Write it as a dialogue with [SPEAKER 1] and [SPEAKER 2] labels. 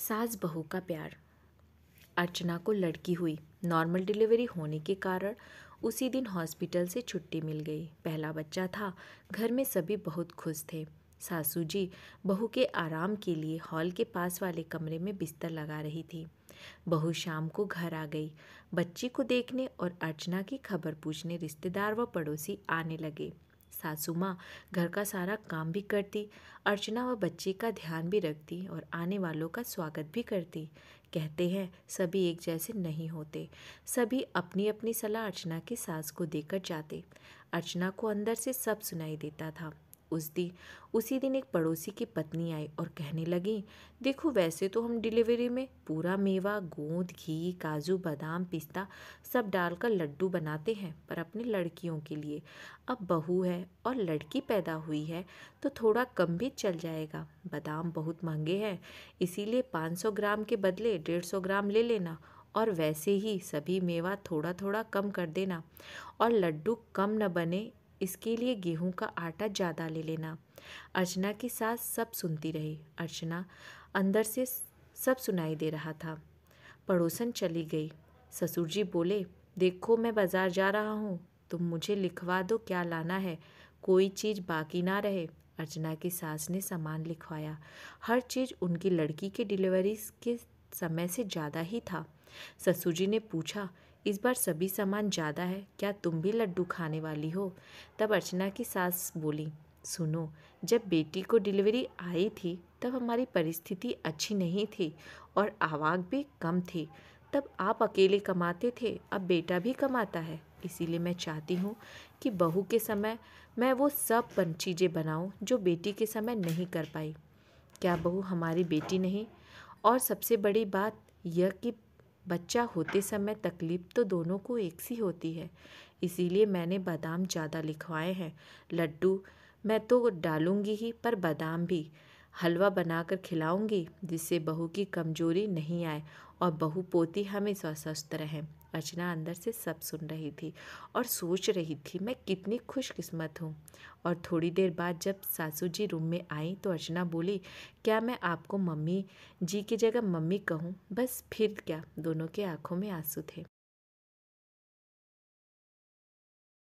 [SPEAKER 1] सास बहू का प्यार अर्चना को लड़की हुई नॉर्मल डिलीवरी होने के कारण उसी दिन हॉस्पिटल से छुट्टी मिल गई पहला बच्चा था घर में सभी बहुत खुश थे सासू जी बहू के आराम के लिए हॉल के पास वाले कमरे में बिस्तर लगा रही थी बहू शाम को घर आ गई बच्ची को देखने और अर्चना की खबर पूछने रिश्तेदार व पड़ोसी आने लगे सासू माँ घर का सारा काम भी करती अर्चना व बच्चे का ध्यान भी रखती और आने वालों का स्वागत भी करती कहते हैं सभी एक जैसे नहीं होते सभी अपनी अपनी सलाह अर्चना की सास को देकर जाते अर्चना को अंदर से सब सुनाई देता था उस दिन उसी दिन एक पड़ोसी की पत्नी आई और कहने लगी देखो वैसे तो हम डिलीवरी में पूरा मेवा गोंद घी काजू बादाम पिस्ता सब डालकर लड्डू बनाते हैं पर अपनी लड़कियों के लिए अब बहू है और लड़की पैदा हुई है तो थोड़ा कम भी चल जाएगा बादाम बहुत महंगे हैं इसीलिए 500 ग्राम के बदले 150 ग्राम ले लेना और वैसे ही सभी मेवा थोड़ा थोड़ा कम कर देना और लड्डू कम न बने इसके लिए गेहूं का आटा ज़्यादा ले लेना अर्चना की सास सब सुनती रही अर्चना अंदर से सब सुनाई दे रहा था पड़ोसन चली गई ससुर जी बोले देखो मैं बाज़ार जा रहा हूँ तुम मुझे लिखवा दो क्या लाना है कोई चीज़ बाकी ना रहे अर्चना की सास ने सामान लिखवाया हर चीज़ उनकी लड़की के डिलीवरी के समय से ज़्यादा ही था ससुर जी ने पूछा इस बार सभी सामान ज़्यादा है क्या तुम भी लड्डू खाने वाली हो तब अर्चना की सास बोली सुनो जब बेटी को डिलीवरी आई थी तब हमारी परिस्थिति अच्छी नहीं थी और आवाज भी कम थी तब आप अकेले कमाते थे अब बेटा भी कमाता है इसीलिए मैं चाहती हूँ कि बहू के समय मैं वो सब चीज़ें बनाऊँ जो बेटी के समय नहीं कर पाई क्या बहू हमारी बेटी नहीं और सबसे बड़ी बात यह कि बच्चा होते समय तकलीफ़ तो दोनों को एक सी होती है इसीलिए मैंने बादाम ज़्यादा लिखवाए हैं लड्डू मैं तो डालूँगी ही पर बादाम भी हलवा बनाकर खिलाऊंगी जिससे बहू की कमजोरी नहीं आए और बहू पोती हमेशा स्वस्थ रहें अर्चना अंदर से सब सुन रही थी और सोच रही थी मैं कितनी खुशकिस्मत हूँ और थोड़ी देर बाद जब सासू जी रूम में आई तो अर्चना बोली क्या मैं आपको मम्मी जी की जगह मम्मी कहूँ बस फिर क्या दोनों के आंखों में आंसू थे